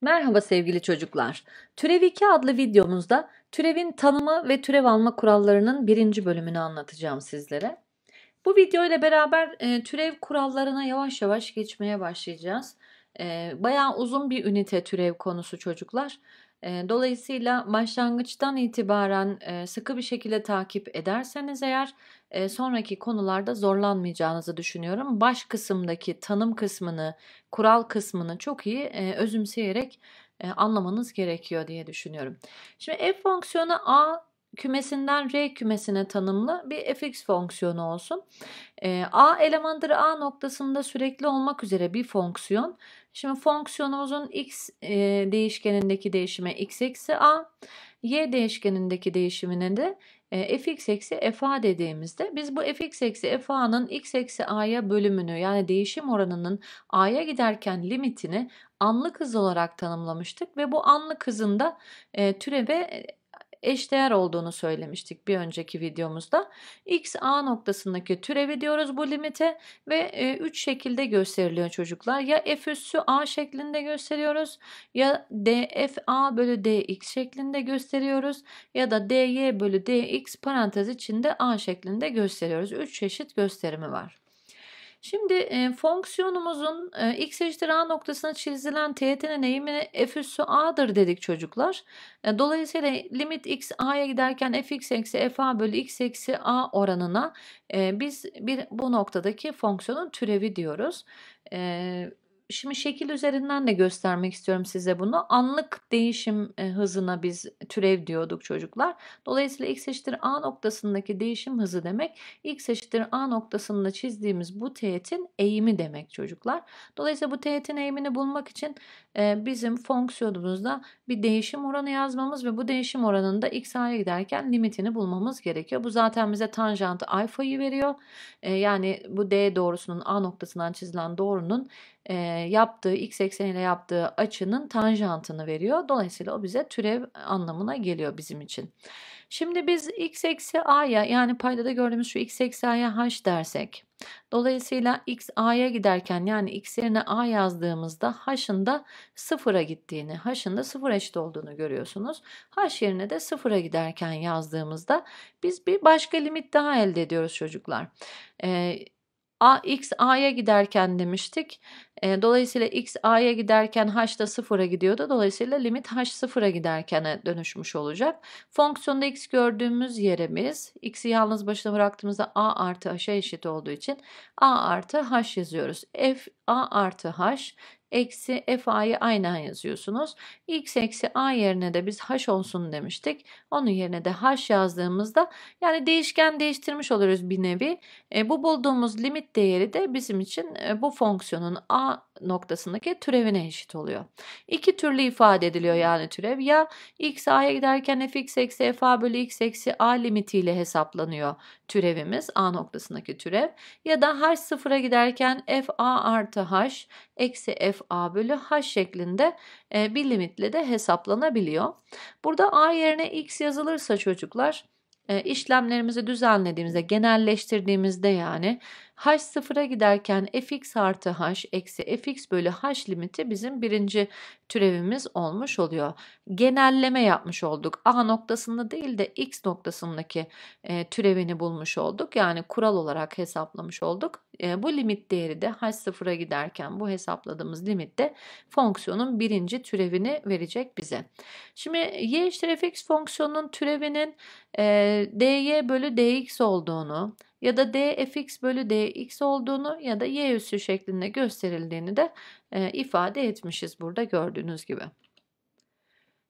Merhaba sevgili çocuklar. Türev 2 adlı videomuzda türevin tanımı ve türev alma kurallarının birinci bölümünü anlatacağım sizlere. Bu video ile beraber e, türev kurallarına yavaş yavaş geçmeye başlayacağız. E, bayağı uzun bir ünite türev konusu çocuklar. Dolayısıyla başlangıçtan itibaren sıkı bir şekilde takip ederseniz eğer sonraki konularda zorlanmayacağınızı düşünüyorum. Baş kısımdaki tanım kısmını, kural kısmını çok iyi özümseyerek anlamanız gerekiyor diye düşünüyorum. Şimdi f fonksiyonu a kümesinden R kümesine tanımlı bir fx fonksiyonu olsun. A elemandır A noktasında sürekli olmak üzere bir fonksiyon Şimdi fonksiyonumuzun x e, değişkenindeki değişime x eksi a, y değişkenindeki değişimine de e, fx eksi fa dediğimizde biz bu fx eksi fa'nın x eksi a'ya bölümünü yani değişim oranının a'ya giderken limitini anlık hız olarak tanımlamıştık ve bu anlık hızın da e, türeve eşdeğer olduğunu söylemiştik bir önceki videomuzda. X A noktasındaki türevi diyoruz bu limite ve 3 e, şekilde gösteriliyor çocuklar. Ya F üssü A şeklinde gösteriyoruz ya DF A bölü DX şeklinde gösteriyoruz ya da DY bölü DX parantez içinde A şeklinde gösteriyoruz. 3 çeşit gösterimi var. Şimdi e, fonksiyonumuzun e, x eşittir a noktasına çizilen teğetin eğimi f üssü a'dır dedik çocuklar. E, dolayısıyla limit x a'ya giderken f(x eksi f a bölü x eksi a oranına e, biz bir bu noktadaki fonksiyonun türevi diyoruz. Evet şimdi şekil üzerinden de göstermek istiyorum size bunu. Anlık değişim e, hızına biz türev diyorduk çocuklar. Dolayısıyla x eşittir a noktasındaki değişim hızı demek x eşittir a noktasında çizdiğimiz bu teğetin eğimi demek çocuklar. Dolayısıyla bu teğetin eğimini bulmak için e, bizim fonksiyonumuzda bir değişim oranı yazmamız ve bu değişim oranında x a'ya giderken limitini bulmamız gerekiyor. Bu zaten bize tanjant alfayı veriyor. E, yani bu d doğrusunun a noktasından çizilen doğrunun e, yaptığı x ekseniyle yaptığı açının tanjantını veriyor. Dolayısıyla o bize türev anlamına geliyor bizim için. Şimdi biz x eksi a'ya yani payda da gördüğümüz şu x eksi a'ya h dersek. Dolayısıyla x a'ya giderken yani x yerine a yazdığımızda h'ın da sıfıra gittiğini, h'ın da sıfır eşit olduğunu görüyorsunuz. h yerine de sıfıra giderken yazdığımızda biz bir başka limit daha elde ediyoruz çocuklar. Ee, A x a'ya giderken demiştik. E, dolayısıyla x a'ya giderken h da sıfıra gidiyordu. Dolayısıyla limit h sıfıra giderkene dönüşmüş olacak. Fonksiyonda x gördüğümüz yerimiz x'i yalnız başına bıraktığımızda a artı h'a eşit olduğu için a artı h yazıyoruz. f a artı h eksi f a'yı aynen yazıyorsunuz. x eksi a yerine de biz h olsun demiştik. Onun yerine de h yazdığımızda yani değişken değiştirmiş oluyoruz bir nevi. E, bu bulduğumuz limit değeri de bizim için e, bu fonksiyonun a noktasındaki türevine eşit oluyor. İki türlü ifade ediliyor yani türev. Ya x a'ya giderken f x eksi f a bölü x eksi a limitiyle hesaplanıyor türevimiz a noktasındaki türev. Ya da h sıfıra giderken f a artı h eksi f a bölü h şeklinde e, bir limitle de hesaplanabiliyor. Burada a yerine x yazılırsa çocuklar e, işlemlerimizi düzenlediğimizde, genelleştirdiğimizde yani h sıfıra giderken fx artı h eksi fx bölü h limiti bizim birinci türevimiz olmuş oluyor. Genelleme yapmış olduk. A noktasında değil de x noktasındaki e, türevini bulmuş olduk. Yani kural olarak hesaplamış olduk. E, bu limit değeri de h sıfıra giderken bu hesapladığımız limit de fonksiyonun birinci türevini verecek bize. Şimdi y eşittir fx fonksiyonunun türevinin e, dy bölü dx olduğunu, ya da d fx bölü dx olduğunu ya da y üssü şeklinde gösterildiğini de e, ifade etmişiz burada gördüğünüz gibi.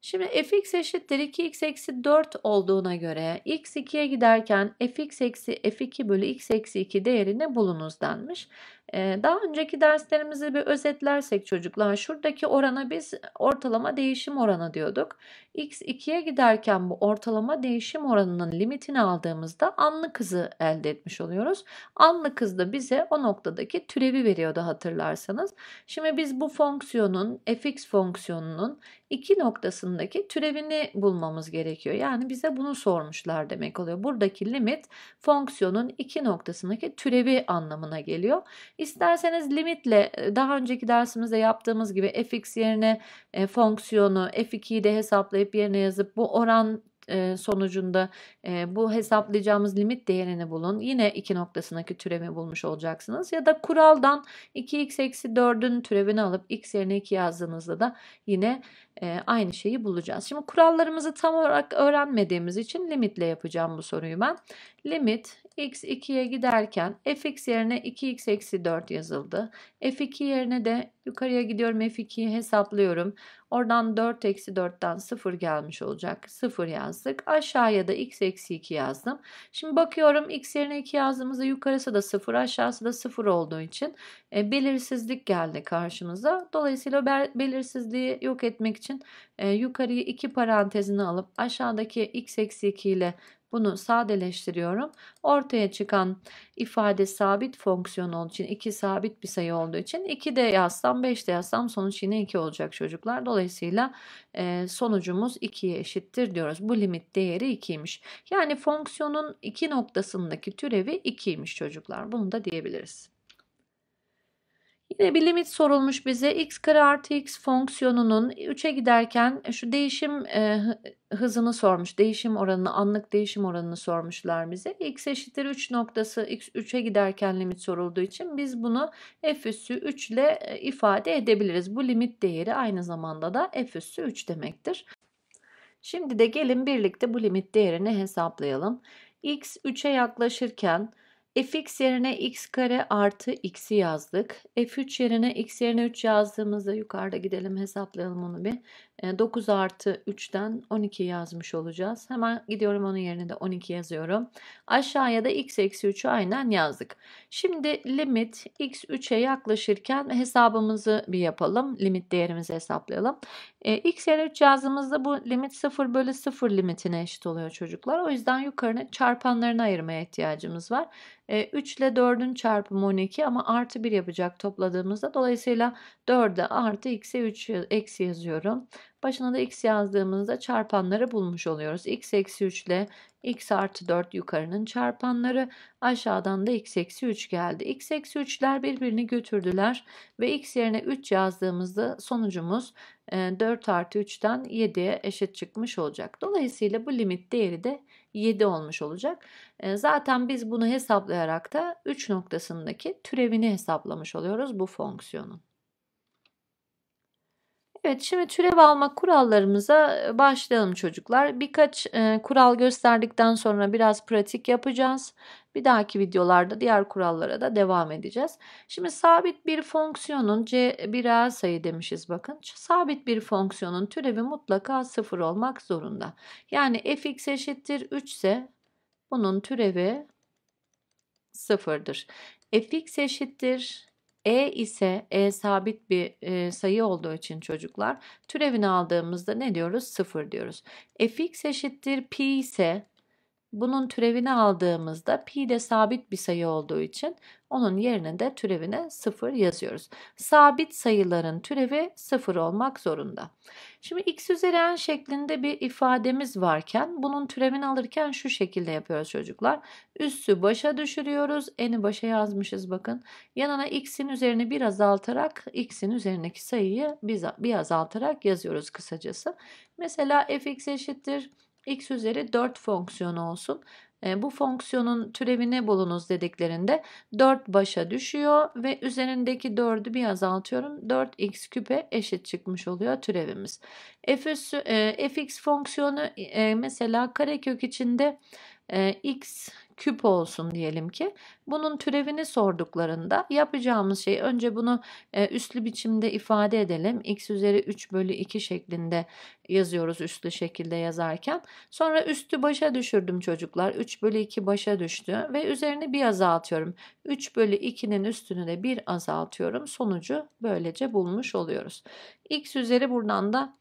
Şimdi fx eşittir 2x eksi 4 olduğuna göre x 2'ye giderken fx eksi f2 bölü x eksi 2 değerini bulunuz denmiş. Daha önceki derslerimizi bir özetlersek çocuklar şuradaki orana biz ortalama değişim oranı diyorduk. X 2'ye giderken bu ortalama değişim oranının limitini aldığımızda anlık hızı elde etmiş oluyoruz. Anlık hız da bize o noktadaki türevi veriyordu hatırlarsanız. Şimdi biz bu fonksiyonun fx fonksiyonunun iki noktasındaki türevini bulmamız gerekiyor. Yani bize bunu sormuşlar demek oluyor. Buradaki limit fonksiyonun iki noktasındaki türevi anlamına geliyor. İsterseniz limitle e, daha önceki dersimizde yaptığımız gibi fx yerine e, fonksiyonu f2'yi de hesaplayıp yerine yazıp bu oran e, sonucunda e, bu hesaplayacağımız limit değerini bulun. Yine iki noktasındaki türevi bulmuş olacaksınız. Ya da kuraldan 2x eksi 4'ün türevini alıp x yerine 2 yazdığınızda da yine aynı şeyi bulacağız. Şimdi kurallarımızı tam olarak öğrenmediğimiz için limitle yapacağım bu soruyu ben. Limit x 2'ye giderken fx yerine 2x eksi 4 yazıldı. f2 yerine de yukarıya gidiyorum f2'yi hesaplıyorum. Oradan 4 eksi 4'ten 0 gelmiş olacak. 0 yazdık. Aşağıya da x eksi 2 yazdım. Şimdi bakıyorum x yerine 2 yazdığımızda yukarısı da 0 aşağısı da 0 olduğu için e, belirsizlik geldi karşımıza. Dolayısıyla belirsizliği yok etmek için e, yukarıyı 2 parantezine alıp aşağıdaki x eksi 2 ile bunu sadeleştiriyorum. Ortaya çıkan ifade sabit fonksiyon olduğu için 2 sabit bir sayı olduğu için 2 de yazsam 5 de yazsam sonuç yine 2 olacak çocuklar. Dolayısıyla e, sonucumuz 2'ye eşittir diyoruz. Bu limit değeri 2'ymiş. Yani fonksiyonun 2 noktasındaki türevi 2'ymiş çocuklar. Bunu da diyebiliriz. Yine bir limit sorulmuş bize. x kare artı x fonksiyonunun 3'e giderken e, şu değişim e, hızını sormuş. Değişim oranını, anlık değişim oranını sormuşlar bize. x eşittir 3 noktası x 3'e giderken limit sorulduğu için biz bunu f üssü 3 ile e, ifade edebiliriz. Bu limit değeri aynı zamanda da f üssü 3 demektir. Şimdi de gelin birlikte bu limit değerini hesaplayalım. x 3'e yaklaşırken fx yerine x kare artı x'i yazdık. f3 yerine x yerine 3 yazdığımızda yukarıda gidelim hesaplayalım onu bir. 9 e, artı 3'ten 12 yazmış olacağız. Hemen gidiyorum onun yerine de 12 yazıyorum. Aşağıya da x eksi 3'ü aynen yazdık. Şimdi limit x 3'e yaklaşırken hesabımızı bir yapalım. Limit değerimizi hesaplayalım. E, x yerine 3 yazdığımızda bu limit 0 bölü 0 limitine eşit oluyor çocuklar. O yüzden yukarını çarpanlarını ayırmaya ihtiyacımız var. 3 e, ile 4'ün çarpımı 12 ama artı 1 yapacak topladığımızda. Dolayısıyla 4'e artı x'e 3 eksi yazıyorum. Başına da x yazdığımızda çarpanları bulmuş oluyoruz. x eksi 3 ile x artı 4 yukarının çarpanları aşağıdan da x eksi 3 geldi. x eksi 3'ler birbirini götürdüler ve x yerine 3 yazdığımızda sonucumuz 4 e, artı 3'ten 7'ye eşit çıkmış olacak. Dolayısıyla bu limit değeri de 7 olmuş olacak. Zaten biz bunu hesaplayarak da 3 noktasındaki türevini hesaplamış oluyoruz bu fonksiyonun. Evet şimdi türev alma kurallarımıza başlayalım çocuklar. Birkaç e, kural gösterdikten sonra biraz pratik yapacağız. Bir dahaki videolarda diğer kurallara da devam edeceğiz. Şimdi sabit bir fonksiyonun c bir reel sayı demişiz bakın. Sabit bir fonksiyonun türevi mutlaka sıfır olmak zorunda. Yani fx eşittir 3 ise bunun türevi sıfırdır. fx eşittir e ise e sabit bir e, sayı olduğu için çocuklar türevini aldığımızda ne diyoruz? Sıfır diyoruz. fx eşittir pi ise bunun türevini aldığımızda pi de sabit bir sayı olduğu için onun yerine de türevine 0 yazıyoruz. Sabit sayıların türevi 0 olmak zorunda. Şimdi x üzeri n şeklinde bir ifademiz varken bunun türevini alırken şu şekilde yapıyoruz çocuklar. Üssü başa düşürüyoruz. N'i başa yazmışız bakın. Yanına x'in üzerine bir azaltarak x'in üzerindeki sayıyı bir azaltarak yazıyoruz kısacası. Mesela fx eşittir x üzeri 4 fonksiyonu olsun. E, bu fonksiyonun türevini bulunuz dediklerinde 4 başa düşüyor ve üzerindeki 4'ü bir azaltıyorum. 4x küpe eşit çıkmış oluyor türevimiz. F, e, fx fonksiyonu e, mesela karekök içinde e, x küp olsun diyelim ki. Bunun türevini sorduklarında yapacağımız şey önce bunu e, üslü biçimde ifade edelim. x üzeri 3 bölü 2 şeklinde yazıyoruz üslü şekilde yazarken. Sonra üstü başa düşürdüm çocuklar. 3 bölü 2 başa düştü ve üzerine bir azaltıyorum. 3 bölü 2'nin üstünü de bir azaltıyorum. Sonucu böylece bulmuş oluyoruz. x üzeri buradan da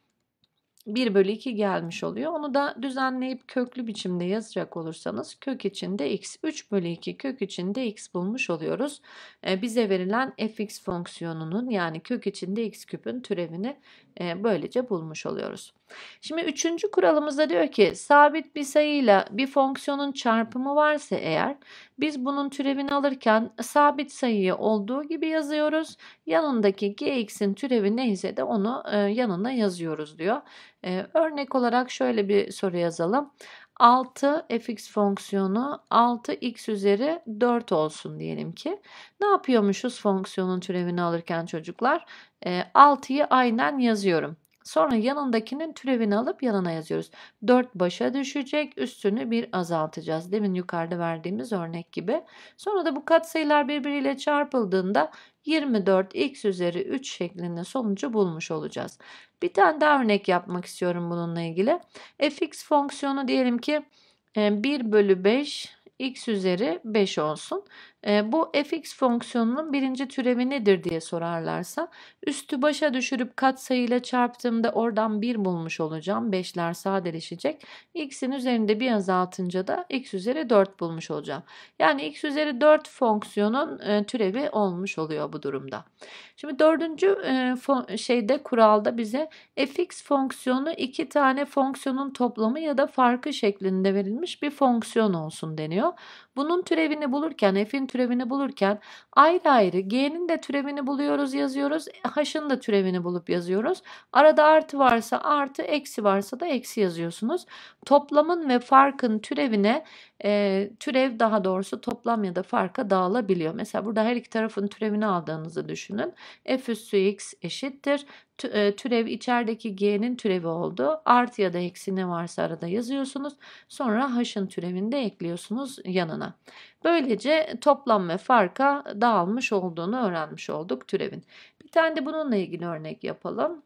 1 bölü 2 gelmiş oluyor. Onu da düzenleyip köklü biçimde yazacak olursanız kök içinde x 3 bölü 2 kök içinde x bulmuş oluyoruz. E, bize verilen fx fonksiyonunun yani kök içinde x küpün türevini ee, böylece bulmuş oluyoruz. Şimdi üçüncü kuralımızda diyor ki sabit bir sayıyla bir fonksiyonun çarpımı varsa eğer biz bunun türevini alırken sabit sayıyı olduğu gibi yazıyoruz. Yanındaki gx'in türevi neyse de onu e, yanına yazıyoruz diyor. Ee, örnek olarak şöyle bir soru yazalım. 6 fx fonksiyonu 6x üzeri 4 olsun diyelim ki. Ne yapıyormuşuz fonksiyonun türevini alırken çocuklar? E, ee, 6'yı aynen yazıyorum. Sonra yanındakinin türevini alıp yanına yazıyoruz. 4 başa düşecek. Üstünü bir azaltacağız. Demin yukarıda verdiğimiz örnek gibi. Sonra da bu katsayılar birbiriyle çarpıldığında 24 x üzeri 3 şeklinde sonucu bulmuş olacağız. Bir tane daha örnek yapmak istiyorum bununla ilgili. fx fonksiyonu diyelim ki 1 e, bölü 5 x üzeri 5 olsun. E, bu fx fonksiyonunun birinci türevi nedir diye sorarlarsa üstü başa düşürüp katsayıyla çarptığımda oradan 1 bulmuş olacağım. 5'ler sadeleşecek. x'in üzerinde bir azaltınca da x üzeri 4 bulmuş olacağım. Yani x üzeri 4 fonksiyonun e, türevi olmuş oluyor bu durumda. Şimdi dördüncü e, şeyde kuralda bize fx fonksiyonu iki tane fonksiyonun toplamı ya da farkı şeklinde verilmiş bir fonksiyon olsun deniyor. Bunun türevini bulurken f'in türevini bulurken ayrı ayrı G'nin de türevini buluyoruz yazıyoruz. H'ın da türevini bulup yazıyoruz. Arada artı varsa artı eksi varsa da eksi yazıyorsunuz. Toplamın ve farkın türevine e, türev daha doğrusu toplam ya da farka dağılabiliyor. Mesela burada her iki tarafın türevini aldığınızı düşünün. F üssü x eşittir. E, türev içerideki g'nin türevi oldu. Artı ya da eksi ne varsa arada yazıyorsunuz. Sonra h'ın türevini de ekliyorsunuz yanına. Böylece toplam ve farka dağılmış olduğunu öğrenmiş olduk türevin. Bir tane de bununla ilgili örnek yapalım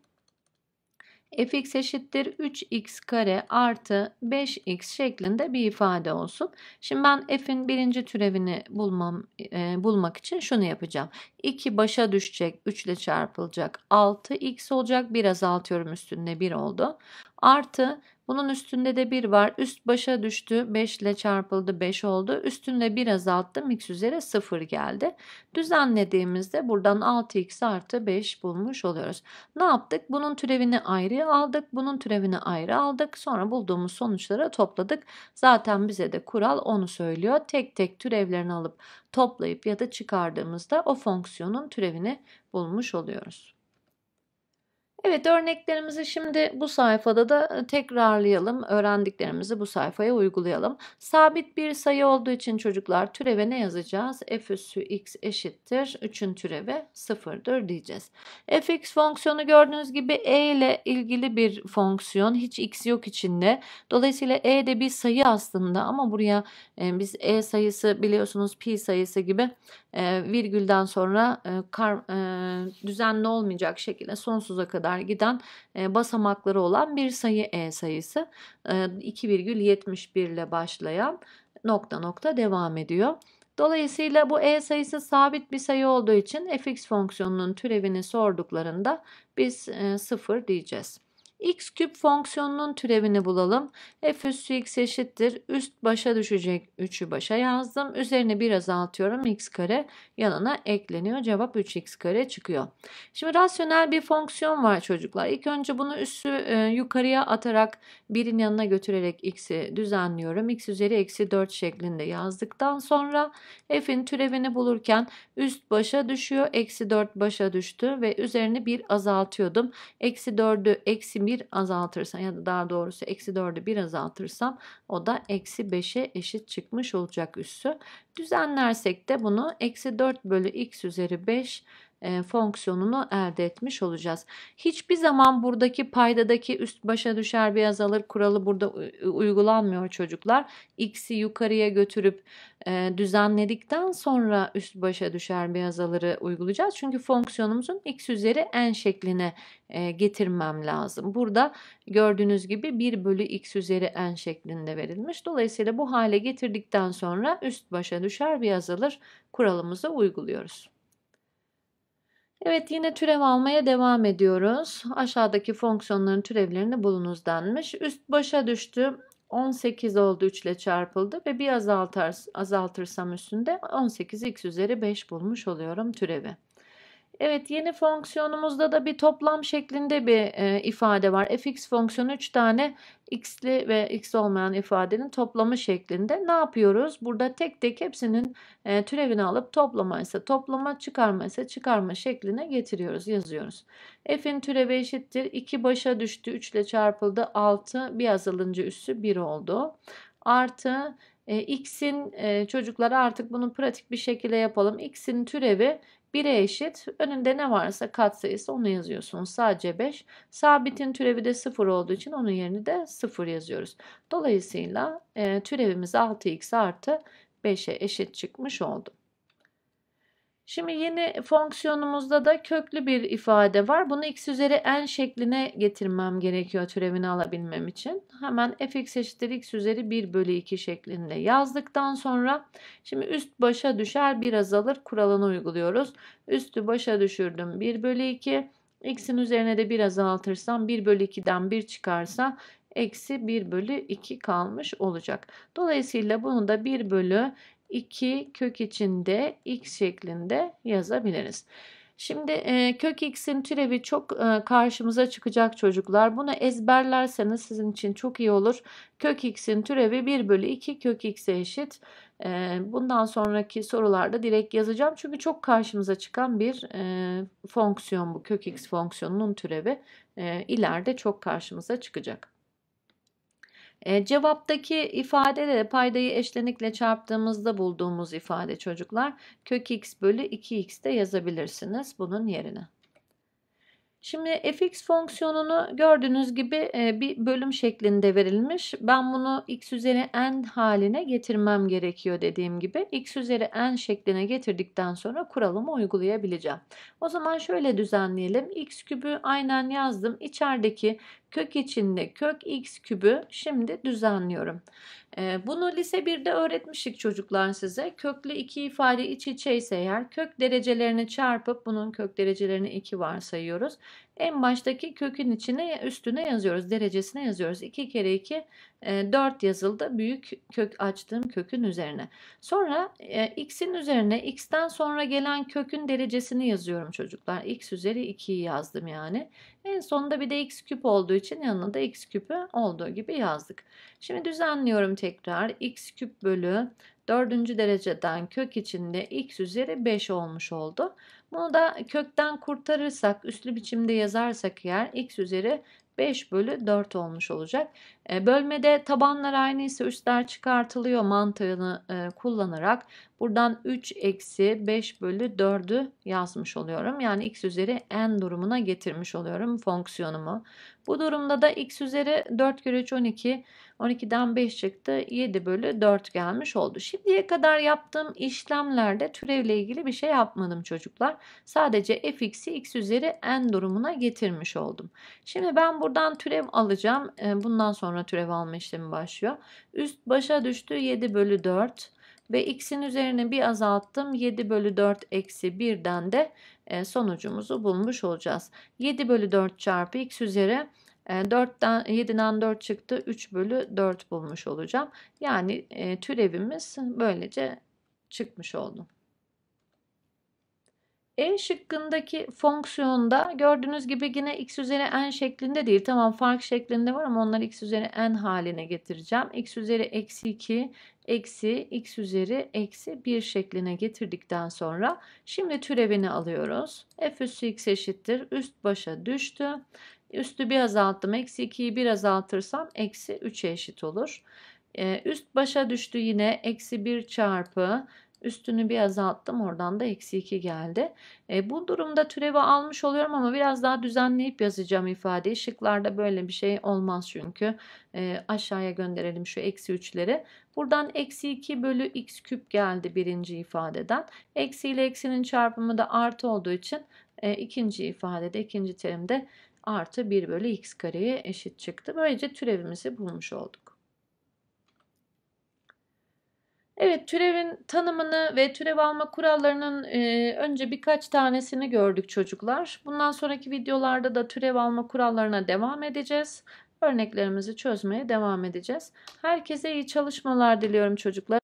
fx eşittir 3x kare artı 5x şeklinde bir ifade olsun. Şimdi ben f'in birinci türevini bulmam, e, bulmak için şunu yapacağım. 2 başa düşecek 3 ile çarpılacak 6x olacak. Bir azaltıyorum üstünde 1 oldu. Artı bunun üstünde de 1 var. Üst başa düştü. 5 ile çarpıldı 5 oldu. Üstünde 1 azalttım. X üzeri 0 geldi. Düzenlediğimizde buradan 6x artı 5 bulmuş oluyoruz. Ne yaptık? Bunun türevini ayrı aldık. Bunun türevini ayrı aldık. Sonra bulduğumuz sonuçları topladık. Zaten bize de kural onu söylüyor. Tek tek türevlerini alıp toplayıp ya da çıkardığımızda o fonksiyonun türevini bulmuş oluyoruz. Evet örneklerimizi şimdi bu sayfada da tekrarlayalım. Öğrendiklerimizi bu sayfaya uygulayalım. Sabit bir sayı olduğu için çocuklar türeve ne yazacağız? f üssü x eşittir 3'ün türevi 0'dır diyeceğiz. fx fonksiyonu gördüğünüz gibi e ile ilgili bir fonksiyon. Hiç x yok içinde. Dolayısıyla e de bir sayı aslında ama buraya e, biz e sayısı biliyorsunuz pi sayısı gibi e, virgülden sonra e, kar, e, düzenli olmayacak şekilde sonsuza kadar kadar giden basamakları olan bir sayı E sayısı. 2,71 ile başlayan nokta nokta devam ediyor. Dolayısıyla bu e sayısı sabit bir sayı olduğu için fx fonksiyonunun türevini sorduklarında biz 0 diyeceğiz x küp fonksiyonunun türevini bulalım. f üstü x eşittir. Üst başa düşecek 3'ü başa yazdım. Üzerine bir azaltıyorum. x kare yanına ekleniyor. Cevap 3x kare çıkıyor. Şimdi rasyonel bir fonksiyon var çocuklar. İlk önce bunu üssü e, yukarıya atarak birin yanına götürerek x'i düzenliyorum. x üzeri eksi 4 şeklinde yazdıktan sonra f'in türevini bulurken üst başa düşüyor. Eksi 4 başa düştü ve üzerine bir azaltıyordum. Eksi 4'ü eksi 1 bir azaltırsam ya da daha doğrusu eksi 4'ü bir azaltırsam o da eksi 5'e eşit çıkmış olacak üssü. Düzenlersek de bunu eksi 4 bölü x üzeri 5 e, fonksiyonunu elde etmiş olacağız. Hiçbir zaman buradaki paydadaki üst başa düşer bir azalır kuralı burada uygulanmıyor çocuklar. X'i yukarıya götürüp e, düzenledikten sonra üst başa düşer bir azalırı uygulayacağız. Çünkü fonksiyonumuzun x üzeri n şekline e, getirmem lazım. Burada gördüğünüz gibi 1 bölü x üzeri n şeklinde verilmiş. Dolayısıyla bu hale getirdikten sonra üst başa düşer bir azalır kuralımızı uyguluyoruz. Evet yine türev almaya devam ediyoruz. Aşağıdaki fonksiyonların türevlerini bulunuz denmiş. Üst başa düştü. 18 oldu 3 ile çarpıldı ve bir azaltır, azaltırsam üstünde 18x üzeri 5 bulmuş oluyorum türevi. Evet yeni fonksiyonumuzda da bir toplam şeklinde bir e, ifade var. fx fonksiyonu 3 tane x'li ve x olmayan ifadenin toplamı şeklinde. Ne yapıyoruz? Burada tek tek hepsinin e, türevini alıp toplama ise toplama, çıkarma ise çıkarma şekline getiriyoruz, yazıyoruz. f'in türevi eşittir. 2 başa düştü, 3 ile çarpıldı, 6 bir azalınca üssü 1 oldu. Artı e, x'in e, çocuklara artık bunu pratik bir şekilde yapalım. x'in türevi 1'e eşit. Önünde ne varsa katsayısı onu yazıyorsunuz. Sadece 5. Sabitin türevi de 0 olduğu için onun yerini de 0 yazıyoruz. Dolayısıyla e, türevimiz 6x artı 5'e eşit çıkmış oldu. Şimdi yeni fonksiyonumuzda da köklü bir ifade var. Bunu x üzeri n şekline getirmem gerekiyor türevini alabilmem için. Hemen fx eşittir x üzeri 1 bölü 2 şeklinde yazdıktan sonra şimdi üst başa düşer bir azalır kuralını uyguluyoruz. Üstü başa düşürdüm 1 bölü 2. X'in üzerine de bir azaltırsam 1 bölü 2'den 1 çıkarsa eksi 1 bölü 2 kalmış olacak. Dolayısıyla bunu da 1 bölü 2 kök içinde x şeklinde yazabiliriz. Şimdi e, kök x'in türevi çok e, karşımıza çıkacak çocuklar. Bunu ezberlerseniz sizin için çok iyi olur. Kök x'in türevi 1 bölü 2 kök x'e eşit. E, bundan sonraki sorularda direkt yazacağım. Çünkü çok karşımıza çıkan bir e, fonksiyon bu. Kök x fonksiyonunun türevi e, ileride çok karşımıza çıkacak. E, cevaptaki ifade de paydayı eşlenikle çarptığımızda bulduğumuz ifade çocuklar. Kök x bölü 2x de yazabilirsiniz bunun yerine. Şimdi fx fonksiyonunu gördüğünüz gibi e, bir bölüm şeklinde verilmiş. Ben bunu x üzeri n haline getirmem gerekiyor dediğim gibi. x üzeri n şekline getirdikten sonra kuralımı uygulayabileceğim. O zaman şöyle düzenleyelim. x kübü aynen yazdım. İçerideki kök içinde kök x kübü şimdi düzenliyorum. Ee, bunu lise 1'de öğretmiştik çocuklar size. Köklü iki ifade iç içe ise eğer kök derecelerini çarpıp bunun kök derecelerini 2 varsayıyoruz. En baştaki kökün içine üstüne yazıyoruz. Derecesine yazıyoruz. 2 kere 2 4 e, yazıldı. Büyük kök açtığım kökün üzerine. Sonra e, x'in üzerine x'ten sonra gelen kökün derecesini yazıyorum çocuklar. x üzeri 2'yi yazdım yani. En sonunda bir de x küp olduğu için yanına da x küpü olduğu gibi yazdık. Şimdi düzenliyorum tekrar. x küp bölü dördüncü dereceden kök içinde x üzeri 5 olmuş oldu. Bunu da kökten kurtarırsak, üslü biçimde yazarsak eğer x üzeri 5 bölü 4 olmuş olacak. E, bölmede tabanlar aynı ise üstler çıkartılıyor mantığını e, kullanarak Buradan 3 eksi 5 bölü 4'ü yazmış oluyorum. Yani x üzeri n durumuna getirmiş oluyorum fonksiyonumu. Bu durumda da x üzeri 4 kere 3 12. 12'den 5 çıktı. 7 bölü 4 gelmiş oldu. Şimdiye kadar yaptığım işlemlerde türevle ilgili bir şey yapmadım çocuklar. Sadece fx'i x üzeri n durumuna getirmiş oldum. Şimdi ben buradan türev alacağım. Ee, bundan sonra türev alma işlemi başlıyor. Üst başa düştü 7 bölü 4 ve x'in üzerine bir azalttım. 7 bölü 4 eksi 1'den de e, sonucumuzu bulmuş olacağız. 7 bölü 4 çarpı x üzeri 4'ten 7'den 4 çıktı. 3 bölü 4 bulmuş olacağım. Yani e, türevimiz böylece çıkmış oldu. E şıkkındaki fonksiyonda gördüğünüz gibi yine x üzeri n şeklinde değil. Tamam fark şeklinde var ama onları x üzeri n haline getireceğim. x üzeri eksi 2 eksi x üzeri eksi 1 şekline getirdikten sonra şimdi türevini alıyoruz. f üssü x eşittir. Üst başa düştü. Üstü bir azalttım. Eksi 2'yi bir azaltırsam eksi 3'e eşit olur. E üst başa düştü yine. Eksi 1 çarpı Üstünü bir azalttım oradan da eksi 2 geldi. E, bu durumda türevi almış oluyorum ama biraz daha düzenleyip yazacağım ifadeyi. Şıklarda böyle bir şey olmaz çünkü. E, aşağıya gönderelim şu eksi 3'leri. Buradan eksi 2 bölü x küp geldi birinci ifadeden. Eksi ile eksinin çarpımı da artı olduğu için e, ikinci ifadede ikinci terimde artı 1 bölü x kareye eşit çıktı. Böylece türevimizi bulmuş olduk. Evet türevin tanımını ve türev alma kurallarının e, önce birkaç tanesini gördük çocuklar. Bundan sonraki videolarda da türev alma kurallarına devam edeceğiz. Örneklerimizi çözmeye devam edeceğiz. Herkese iyi çalışmalar diliyorum çocuklar.